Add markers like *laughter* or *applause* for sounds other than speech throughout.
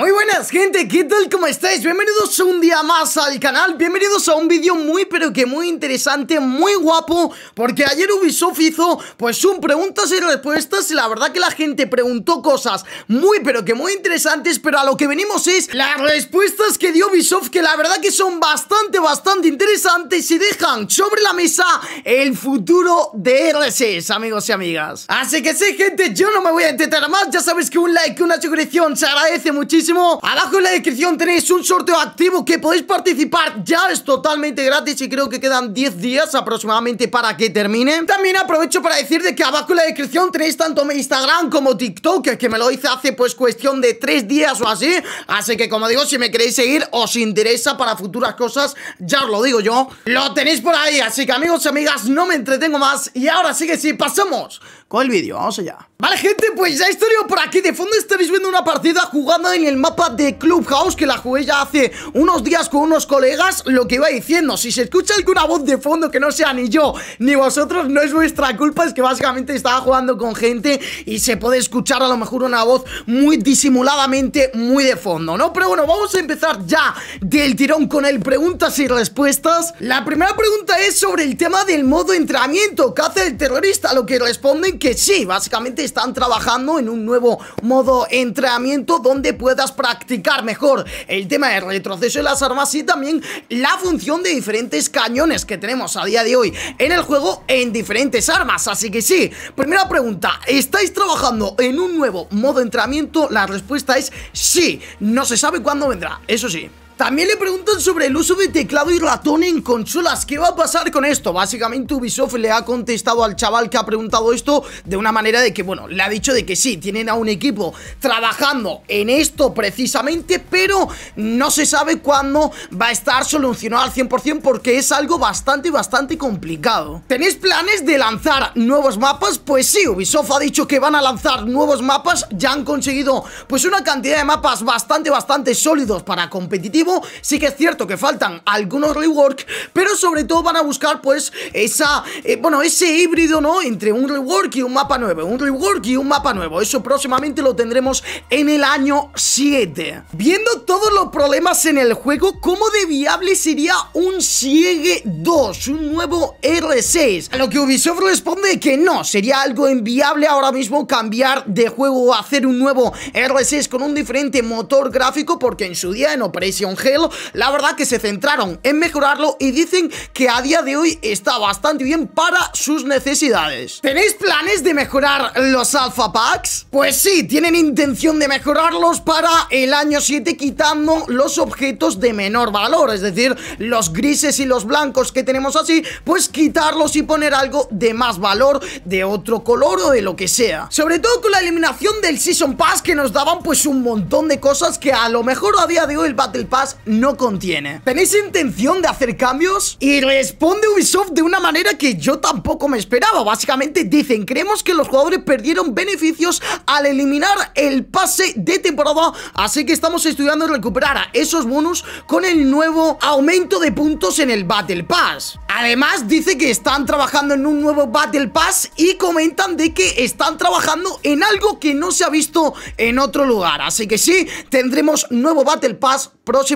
Muy buenas gente, ¿qué tal? ¿Cómo estáis? Bienvenidos un día más al canal, bienvenidos a un vídeo muy pero que muy interesante, muy guapo Porque ayer Ubisoft hizo pues un preguntas y respuestas y la verdad que la gente preguntó cosas muy pero que muy interesantes Pero a lo que venimos es las respuestas que dio Ubisoft que la verdad que son bastante bastante interesantes Y dejan sobre la mesa el futuro de R6 amigos y amigas Así que sí gente, yo no me voy a intentar más, ya sabéis que un like, una suscripción se agradece muchísimo Abajo en la descripción tenéis un sorteo activo que podéis participar Ya es totalmente gratis y creo que quedan 10 días aproximadamente para que termine También aprovecho para decir de que abajo en la descripción tenéis tanto mi Instagram como TikTok Que me lo hice hace pues cuestión de 3 días o así Así que como digo, si me queréis seguir, os interesa para futuras cosas Ya os lo digo yo Lo tenéis por ahí, así que amigos y amigas, no me entretengo más Y ahora sí que sí, pasamos con el vídeo, vamos allá Vale gente, pues ya estoy por aquí De fondo estaréis viendo una partida jugando en el el mapa de Clubhouse que la jugué ya hace unos días con unos colegas lo que iba diciendo, si se escucha alguna voz de fondo que no sea ni yo ni vosotros no es vuestra culpa, es que básicamente estaba jugando con gente y se puede escuchar a lo mejor una voz muy disimuladamente muy de fondo, ¿no? Pero bueno, vamos a empezar ya del tirón con el preguntas y respuestas. La primera pregunta es sobre el tema del modo entrenamiento que hace el terrorista, lo que responden que sí, básicamente están trabajando en un nuevo modo entrenamiento donde pueda practicar mejor el tema de retroceso de las armas y también la función de diferentes cañones que tenemos a día de hoy en el juego en diferentes armas. Así que sí, primera pregunta, ¿estáis trabajando en un nuevo modo de entrenamiento? La respuesta es sí, no se sabe cuándo vendrá, eso sí. También le preguntan sobre el uso de teclado y ratón en consolas. ¿Qué va a pasar con esto? Básicamente Ubisoft le ha contestado al chaval que ha preguntado esto de una manera de que, bueno, le ha dicho de que sí, tienen a un equipo trabajando en esto precisamente, pero no se sabe cuándo va a estar solucionado al 100% porque es algo bastante, bastante complicado. ¿Tenéis planes de lanzar nuevos mapas? Pues sí, Ubisoft ha dicho que van a lanzar nuevos mapas. Ya han conseguido pues una cantidad de mapas bastante, bastante sólidos para competir Sí que es cierto que faltan algunos rework, pero sobre todo van a buscar pues esa, eh, bueno, ese híbrido, ¿no? Entre un rework y un mapa nuevo, un rework y un mapa nuevo. Eso próximamente lo tendremos en el año 7. Viendo todos los problemas en el juego, ¿cómo de viable sería un Siege 2, un nuevo R6? A lo que Ubisoft responde que no, sería algo inviable ahora mismo cambiar de juego o hacer un nuevo R6 con un diferente motor gráfico porque en su día en Operation Hell, la verdad que se centraron en mejorarlo y dicen que a día de hoy está bastante bien para sus necesidades. ¿Tenéis planes de mejorar los Alpha Packs? Pues sí, tienen intención de mejorarlos para el año 7 quitando los objetos de menor valor, es decir, los grises y los blancos que tenemos así, pues quitarlos y poner algo de más valor, de otro color o de lo que sea. Sobre todo con la eliminación del Season Pass que nos daban pues un montón de cosas que a lo mejor a día de hoy el Battle Pass no contiene. ¿Tenéis intención de hacer cambios? Y responde Ubisoft de una manera que yo tampoco me esperaba. Básicamente dicen, creemos que los jugadores perdieron beneficios al eliminar el pase de temporada, así que estamos estudiando recuperar esos bonus con el nuevo aumento de puntos en el Battle Pass. Además dice que están trabajando en un nuevo Battle Pass y comentan de que están trabajando en algo que no se ha visto en otro lugar. Así que sí, tendremos nuevo Battle Pass próximo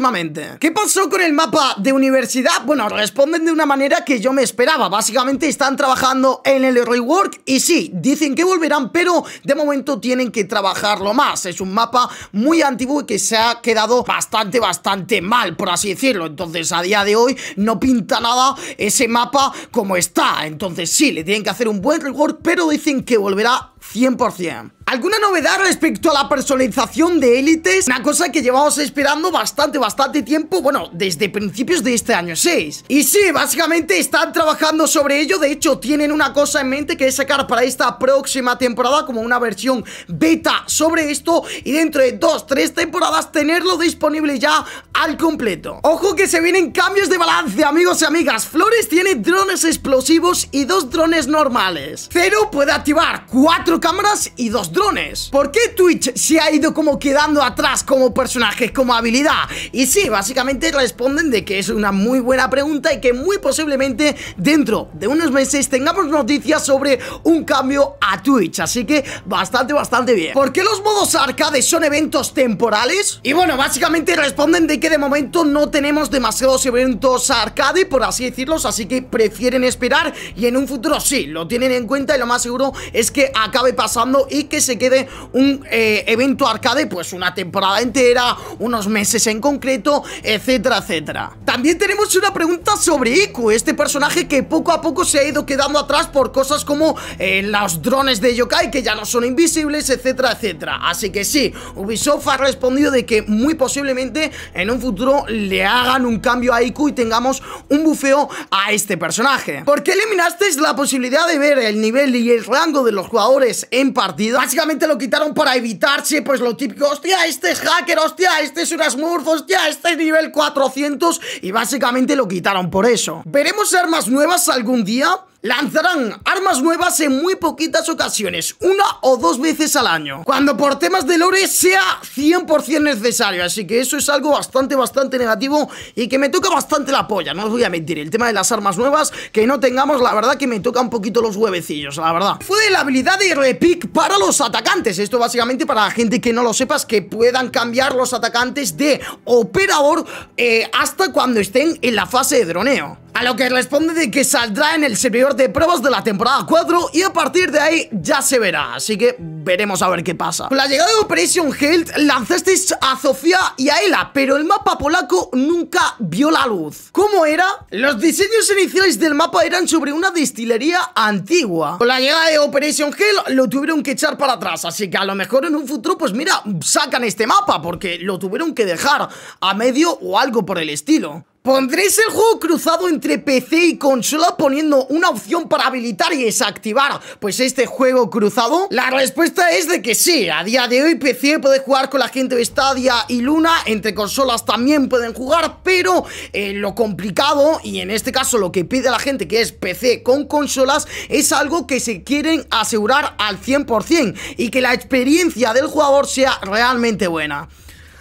¿Qué pasó con el mapa de universidad? Bueno, responden de una manera que yo me esperaba. Básicamente están trabajando en el rework y sí, dicen que volverán, pero de momento tienen que trabajarlo más. Es un mapa muy antiguo y que se ha quedado bastante, bastante mal, por así decirlo. Entonces, a día de hoy no pinta nada ese mapa como está. Entonces, sí, le tienen que hacer un buen rework, pero dicen que volverá 100%. ¿Alguna novedad respecto a la personalización de élites? Una cosa que llevamos esperando bastante, bastante tiempo, bueno, desde principios de este año 6. Y sí, básicamente están trabajando sobre ello, de hecho tienen una cosa en mente que es sacar para esta próxima temporada como una versión beta sobre esto y dentro de 2-3 temporadas tenerlo disponible ya al completo. Ojo que se vienen cambios de balance, amigos y amigas. Flores tiene drones explosivos y dos drones normales. Cero puede activar cuatro cámaras y dos drones. ¿Por qué Twitch se ha ido como quedando atrás como personajes, como habilidad? Y sí, básicamente responden de que es una muy buena pregunta y que muy posiblemente dentro de unos meses tengamos noticias sobre un cambio a Twitch. Así que bastante, bastante bien. ¿Por qué los modos arcade son eventos temporales? Y bueno, básicamente responden de que de momento no tenemos demasiados eventos arcade, por así decirlos, así que prefieren esperar y en un futuro sí, lo tienen en cuenta y lo más seguro es que acabe pasando y que se quede un eh, evento arcade pues una temporada entera, unos meses en concreto, etcétera, etcétera. También tenemos una pregunta sobre Iku, este personaje que poco a poco se ha ido quedando atrás por cosas como eh, los drones de Yokai que ya no son invisibles, etcétera, etcétera. Así que sí, Ubisoft ha respondido de que muy posiblemente en un futuro le hagan un cambio a Iku y tengamos un bufeo a este personaje. ¿Por qué eliminasteis la posibilidad de ver el nivel y el rango de los jugadores en partida. Básicamente lo quitaron para evitarse, pues lo típico, hostia, este es hacker, hostia, este es un smurf, hostia, este es nivel 400 y básicamente lo quitaron por eso. ¿Veremos armas nuevas algún día? Lanzarán armas nuevas en muy poquitas ocasiones, una o dos veces al año, cuando por temas de lore sea 100% necesario, así que eso es algo bastante, bastante negativo y que me toca bastante la polla, no os voy a mentir, el tema de las armas nuevas que no tengamos, la verdad que me toca un poquito los huevecillos, la verdad. Fue la habilidad de repick para los atacantes, esto básicamente para la gente que no lo sepas, que puedan cambiar los atacantes de operador eh, hasta cuando estén en la fase de droneo. A lo que responde de que saldrá en el servidor de pruebas de la temporada 4 y a partir de ahí ya se verá, así que veremos a ver qué pasa. Con la llegada de Operation Hilt lanzasteis a Sofía y a Ela, pero el mapa polaco nunca vio la luz. ¿Cómo era? Los diseños iniciales del mapa eran sobre una destilería antigua. Con la llegada de Operation Hilt lo tuvieron que echar para atrás, así que a lo mejor en un futuro, pues mira, sacan este mapa porque lo tuvieron que dejar a medio o algo por el estilo. Pondréis el juego cruzado entre PC y consola poniendo una opción para habilitar y desactivar Pues este juego cruzado La respuesta es de que sí A día de hoy PC puede jugar con la gente de Stadia y Luna Entre consolas también pueden jugar Pero eh, lo complicado y en este caso lo que pide la gente que es PC con consolas Es algo que se quieren asegurar al 100% Y que la experiencia del jugador sea realmente buena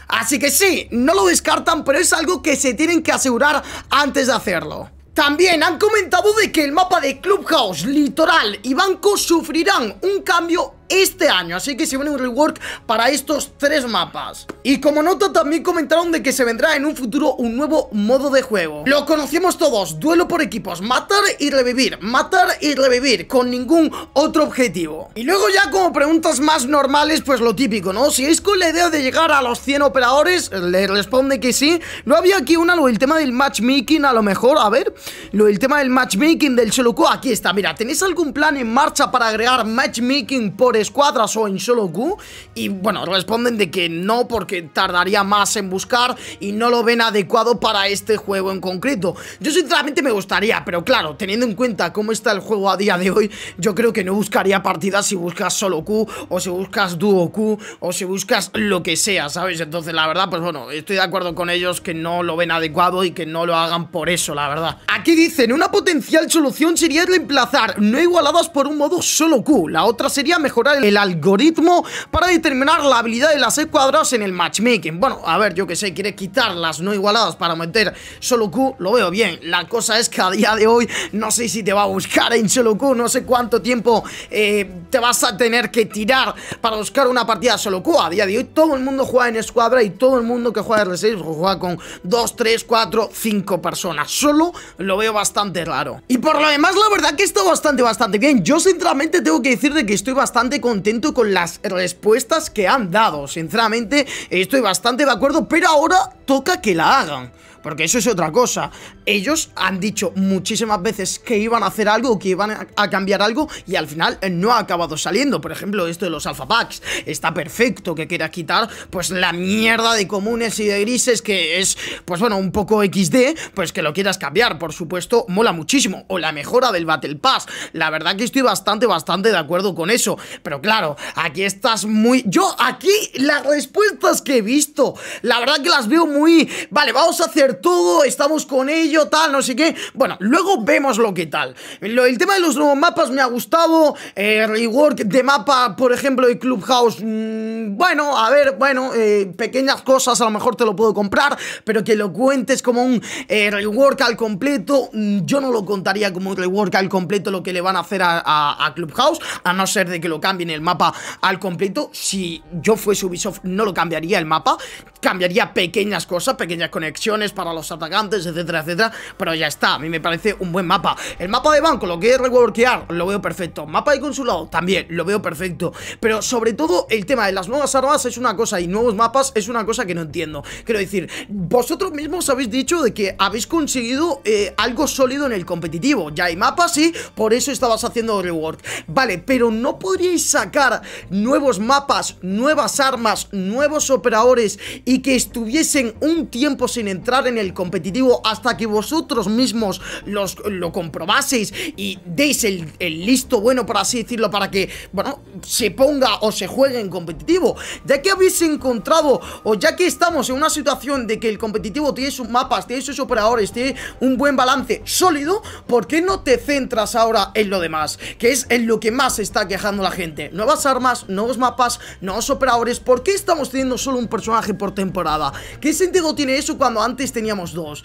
Así que sí, no lo descartan, pero es algo que se tienen que asegurar antes de hacerlo. También han comentado de que el mapa de Clubhouse, Litoral y Banco sufrirán un cambio este año Así que se viene un rework para estos tres mapas Y como nota también comentaron de que se vendrá en un futuro un nuevo modo de juego Lo conocemos todos, duelo por equipos, matar y revivir, matar y revivir Con ningún otro objetivo Y luego ya como preguntas más normales pues lo típico, ¿no? Si es con la idea de llegar a los 100 operadores, le responde que sí No había aquí una, Lo del tema del matchmaking a lo mejor, a ver Lo del tema del matchmaking del Choloco. aquí está, mira ¿Tenéis algún plan en marcha para agregar matchmaking por escuadras o en solo Q y bueno, responden de que no porque tardaría más en buscar y no lo ven adecuado para este juego en concreto. Yo sinceramente me gustaría, pero claro, teniendo en cuenta cómo está el juego a día de hoy, yo creo que no buscaría partidas si buscas solo Q o si buscas duo Q o si buscas lo que sea, ¿sabes? Entonces la verdad, pues bueno, estoy de acuerdo con ellos que no lo ven adecuado y que no lo hagan por eso, la verdad. Aquí dicen, una potencial solución sería reemplazar no igualadas por un modo solo Q, la otra sería mejorar el algoritmo para determinar la habilidad de las escuadras en el matchmaking. Bueno, a ver, yo que sé, quiere quitar las no igualadas para meter solo Q, lo veo bien. La cosa es que a día de hoy no sé si te va a buscar en solo Q, no sé cuánto tiempo eh, te vas a tener que tirar para buscar una partida solo Q. A día de hoy todo el mundo juega en escuadra y todo el mundo que juega R6 juega con 2, 3, 4, 5 personas. Solo lo veo bastante raro. Y por lo demás, la verdad que está bastante, bastante bien. Yo sinceramente tengo que decirte que estoy bastante contento con las respuestas que han dado. Sinceramente, estoy bastante de acuerdo, pero ahora toca que la hagan. Porque eso es otra cosa. Ellos han dicho muchísimas veces que iban a hacer algo, que iban a cambiar algo y al final eh, no ha acabado saliendo. Por ejemplo, esto de los Alpha packs. Está perfecto que quieras quitar pues la mierda de comunes y de grises que es, pues bueno, un poco XD, pues que lo quieras cambiar. Por supuesto, mola muchísimo. O la mejora del Battle Pass. La verdad que estoy bastante, bastante de acuerdo con eso. Pero claro, aquí estás muy... Yo aquí las respuestas que he visto, la verdad que las veo muy... Vale, vamos a hacer todo, estamos con ello, tal, no sé qué. Bueno, luego vemos lo que tal. el tema de los nuevos mapas me ha gustado. Eh, rework de mapa, por ejemplo, de Clubhouse. Mm, bueno, a ver, bueno, eh, pequeñas cosas a lo mejor te lo puedo comprar, pero que lo cuentes como un eh, rework al completo. Mm, yo no lo contaría como un rework al completo lo que le van a hacer a, a Clubhouse, a no ser de que lo cambien el mapa al completo. Si yo fuese Ubisoft, no lo cambiaría el mapa cambiaría pequeñas cosas, pequeñas conexiones para los atacantes, etcétera, etcétera Pero ya está, a mí me parece un buen mapa El mapa de banco, lo que es reworkear, lo veo perfecto Mapa de consulado, también, lo veo perfecto Pero sobre todo, el tema de las nuevas armas es una cosa Y nuevos mapas es una cosa que no entiendo Quiero decir, vosotros mismos habéis dicho de que habéis conseguido eh, algo sólido en el competitivo Ya hay mapas, y por eso estabas haciendo rework Vale, pero no podríais sacar nuevos mapas, nuevas armas, nuevos operadores y que estuviesen un tiempo sin entrar en el competitivo hasta que vosotros mismos lo comprobaseis y deis el, listo bueno, por así decirlo, para que, bueno, se ponga o se juegue en competitivo. Ya que habéis encontrado o ya que estamos en una situación de que el competitivo tiene sus mapas, tiene sus operadores, tiene un buen balance sólido, ¿por qué no te centras ahora en lo demás? Que es en lo que más está quejando la gente. Nuevas armas, nuevos mapas, nuevos operadores. ¿Por qué estamos teniendo solo un personaje por temporada. ¿Qué sentido tiene eso cuando antes teníamos dos?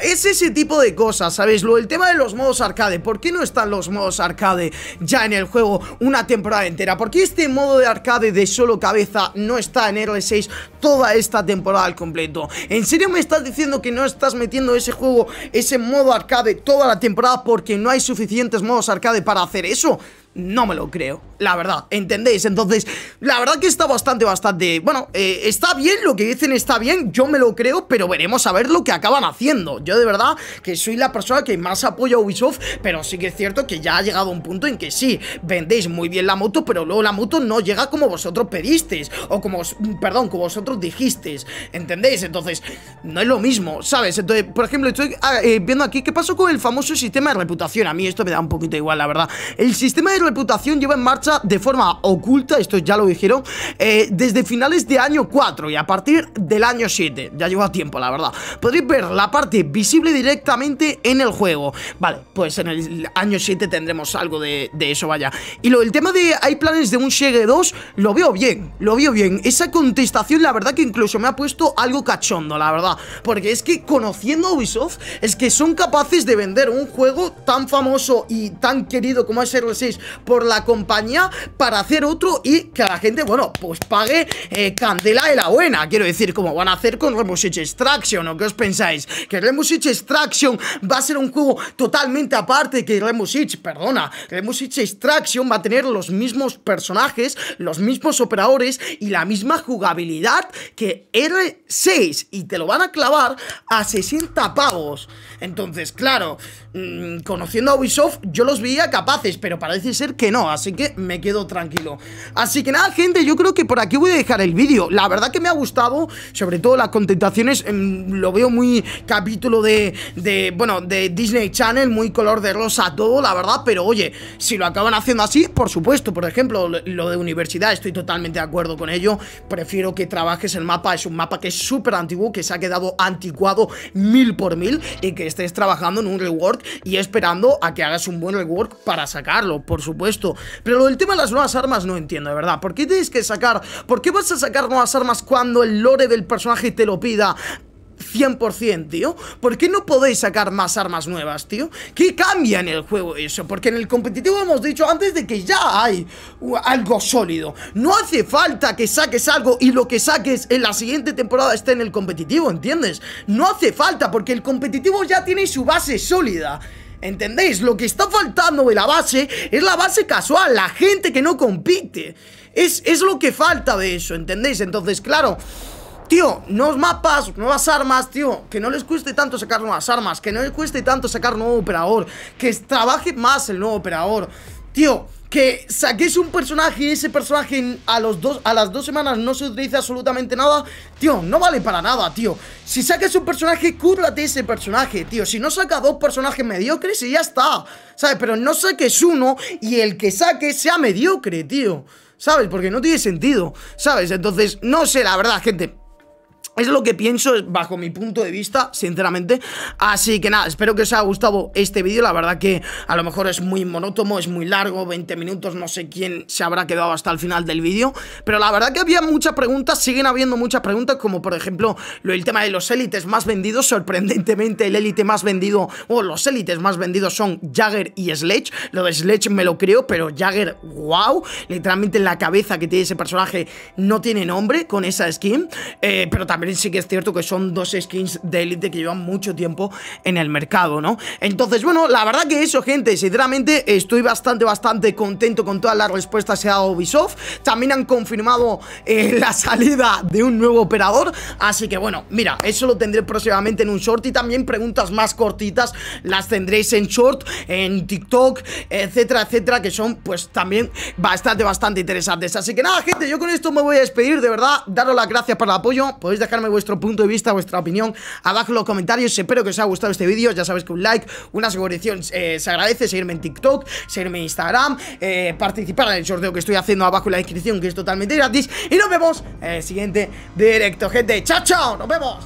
Es ese tipo de cosas, ¿sabéis? Lo, el tema de los modos arcade. ¿Por qué no están los modos arcade ya en el juego una temporada entera? ¿Por qué este modo de arcade de solo cabeza no está en R6 toda esta temporada al completo? ¿En serio me estás diciendo que no estás metiendo ese juego, ese modo arcade toda la temporada porque no hay suficientes modos arcade para hacer eso? no me lo creo, la verdad, ¿entendéis? Entonces, la verdad que está bastante, bastante... Bueno, eh, está bien, lo que dicen está bien, yo me lo creo, pero veremos a ver lo que acaban haciendo. Yo de verdad que soy la persona que más apoya a Ubisoft, pero sí que es cierto que ya ha llegado un punto en que sí, vendéis muy bien la moto, pero luego la moto no llega como vosotros pedisteis, o como, perdón, como vosotros dijisteis, ¿entendéis? Entonces, no es lo mismo, ¿sabes? Entonces, por ejemplo, estoy ah, eh, viendo aquí qué pasó con el famoso sistema de reputación, a mí esto me da un poquito igual, la verdad. El sistema de reputación lleva en marcha de forma oculta, esto ya lo dijeron, eh, desde finales de año 4 y a partir del año 7. Ya lleva tiempo, la verdad. Podréis ver la parte visible directamente en el juego. Vale, pues en el año 7 tendremos algo de, eso, vaya. Y lo, el tema de hay planes de un Shege 2, lo veo bien, lo veo bien. Esa contestación, la verdad que incluso me ha puesto algo cachondo, la verdad. Porque es que conociendo Ubisoft, es que son capaces de vender un juego tan famoso y tan querido como es 6 por la compañía para hacer otro y que la gente, bueno, pues pague eh, candela de la buena. Quiero decir, como van a hacer con Remus Six Extraction, ¿o qué os pensáis? Que Remus Six Extraction va a ser un juego totalmente aparte que Remus perdona. Remus Six Extraction va a tener los mismos personajes, los mismos operadores y la misma jugabilidad que R6 y te lo van a clavar a 60 Pagos, Entonces, claro, mm, conociendo a Ubisoft, yo los veía capaces, pero parece ser que no, así que me quedo tranquilo Así que nada gente, yo creo que por aquí voy a dejar el vídeo La verdad que me ha gustado, sobre todo las contestaciones em, Lo veo muy capítulo de, de, bueno, de Disney Channel Muy color de rosa todo, la verdad Pero oye, si lo acaban haciendo así, por supuesto Por ejemplo, lo de universidad, estoy totalmente de acuerdo con ello Prefiero que trabajes el mapa, es un mapa que es súper antiguo Que se ha quedado anticuado mil por mil Y que estés trabajando en un rework y esperando a que hagas un buen rework para sacarlo Por supuesto. Pero lo del tema de las nuevas armas no entiendo, de verdad. ¿Por qué tienes que sacar? ¿Por qué vas a sacar nuevas armas cuando el lore del personaje te lo pida? 100%, tío. ¿Por qué no podéis sacar más armas nuevas, tío? ¿Qué cambia en el juego eso? Porque en el competitivo hemos dicho antes de que ya hay algo sólido. No hace falta que saques algo y lo que saques en la siguiente temporada esté en el competitivo, ¿entiendes? No hace falta porque el competitivo ya tiene su base sólida. ¿Entendéis? Lo que está faltando de la base es la base casual, la gente que no compite. Es, es lo que falta de eso, ¿entendéis? Entonces, claro, tío, nuevos mapas, nuevas armas, tío, que no les cueste tanto sacar nuevas armas, que no les cueste tanto sacar nuevo operador, que trabaje más el nuevo operador. Tío, que saquéis un personaje y ese personaje a, los dos, a las dos semanas no se utiliza absolutamente nada, tío, no vale para nada, tío. Si sacas un personaje, cúrate ese personaje, tío. Si no saca dos personajes mediocres y ya está, ¿sabes? Pero no saques uno y el que saque sea mediocre, tío. ¿Sabes? Porque no tiene sentido, ¿sabes? Entonces, no sé, la verdad, gente. Es lo que pienso bajo mi punto de vista, sinceramente. Así que nada, espero que os haya gustado este vídeo. La verdad que a lo mejor es muy monótono, es muy largo, 20 minutos, no sé quién se habrá quedado hasta el final del vídeo. Pero la verdad que había muchas preguntas, siguen habiendo muchas preguntas, como por ejemplo lo el tema de los élites más vendidos. Sorprendentemente el élite más vendido, o los élites más vendidos son Jagger y Sledge. Lo de Sledge me lo creo, pero Jagger, wow. Literalmente la cabeza que tiene ese personaje no tiene nombre con esa skin. Eh, pero también sí que es cierto que son dos skins de élite que llevan mucho tiempo en el mercado, ¿no? Entonces, bueno, la verdad que eso, gente, sinceramente estoy bastante, bastante contento con todas las respuestas que ha dado Ubisoft. También han confirmado eh, *laughs* la salida de un nuevo operador, así que bueno, mira, eso lo tendré próximamente en un short y también preguntas más cortitas las tendréis en short, en TikTok, etcétera, etcétera, que son pues también bastante, bastante interesantes. Así que nada, gente, yo con esto me voy a despedir, de verdad, daros las gracias por el apoyo, podéis dejar vuestro punto de vista, vuestra opinión abajo en los comentarios. Espero que os haya gustado este vídeo. Ya sabéis que un like, una suscripción eh, se agradece. Seguirme en TikTok, seguirme en Instagram, eh, participar en el sorteo que estoy haciendo abajo en la descripción, que es totalmente gratis. Y nos vemos en el siguiente directo, gente. ¡Chao, chao! ¡Nos vemos!